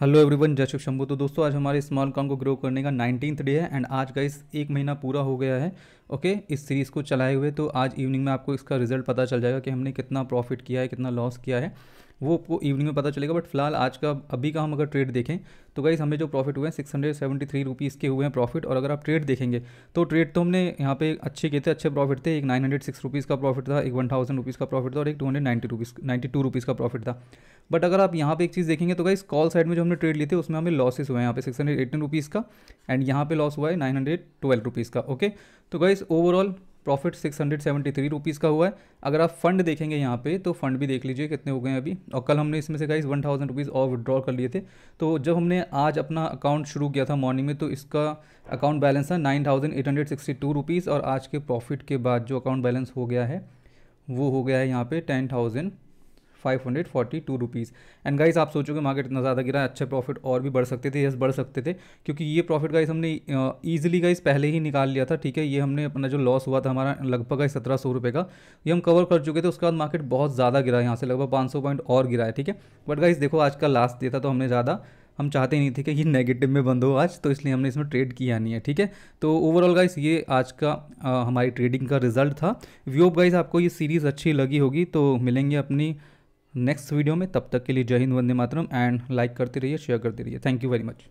hello everyone जय शिव शंभू तो दोस्तों आज हमारे स्मॉल कॉम को ग्रो करने का नाइनटीन्थ डे है एंड आज का इस एक महीना पूरा हो गया है ओके इस सीरीज़ को चलाए हुए तो आज इवनिंग में आपको इसका रिजल्ट पता चल जाएगा कि हमने कितना प्रॉफिट किया है कितना लॉस किया है वो आपको इवनिंग में पता चलेगा बट फिलहाल आज का अभी का हम अगर ट्रेड देखें तो गाइज हमें जो प्रॉफिट हुए हैं six hundred seventy three rupees के हुए हैं प्रॉफिट और अगर आप ट्रेड देखेंगे तो ट्रेड तो हमने यहाँ पे अच्छे किए थे अच्छे प्रॉफिट थे एक नाइन हंड्रेड सिक्स रुपीज़ का प्रॉफिट था एक वन थाउजेंड रुपीज़ का प्रॉफिट था और एक two hundred ninety rupees ninety two rupees का प्रॉफिट था बट अगर आप यहाँ पे एक चीज़ देखेंगे तो गाइज कॉल साइड में जो हमने ट्रेड लिए थे उसमें हमें लॉसेस हुए हैं यहाँ पे सिक्स हंड्रेड एटीन रुपीज़ का एंड यहाँ पे लॉस हुआ है नाइन हंड्रेड ट्वेल्व रुपीज़ का ओके तो guys overall profit six hundred seventy three rupees का हुआ है अगर आप फंड देखेंगे यहाँ पे तो फंड भी देख लीजिए कितने हो गए हैं अभी और कल हमने इसमें से गाइस वन थाउजेंड रुपीज़ और विड्रॉ कर लिए थे तो जब हमने आज अपना अकाउंट शुरू किया था मॉर्निंग में तो इसका अकाउंट बैलेंस था nine thousand eight hundred sixty two rupees और आज के प्रॉफिट के बाद जो अकाउंट बैलेंस हो गया है वो हो गया है यहाँ पर ten thousand five hundred forty two rupees and guys आप सोचोगे मार्केट इतना ज़्यादा गिरा अच्छे प्रॉफिट और भी बढ़ सकते थे यस बढ़ सकते थे क्योंकि ये प्रॉफिट गाइस हमने ईजिली गाइस पहले ही निकाल लिया था ठीक है ये हमने अपना जो लॉस हुआ था हमारा लगभग गाइस सत्रह सौ रुपये का ये हम कवर कर चुके थे उसके बाद मार्केट बहुत ज़्यादा गिरा यहाँ से लगभग पाँच सौ पॉइंट और गिरा है ठीक है बट गाइज देखो आज का लास्ट दिया था तो हमने ज़्यादा हम चाहते नहीं थे कि ये नेगेटिव में बंद हो आज तो इसलिए हमने इसमें ट्रेड किया नहीं है ठीक है तो ओवरऑल गाइस ये आज का आ, हमारी ट्रेडिंग का रिजल्ट था व्यू गाइस आपको ये सीरीज़ अच्छी लगी होगी तो मिलेंगे अपनी नेक्स्ट वीडियो में तब तक के लिए जय हिंद वंदे मातरम एंड लाइक करते रहिए शेयर करते रहिए थैंक यू वेरी मच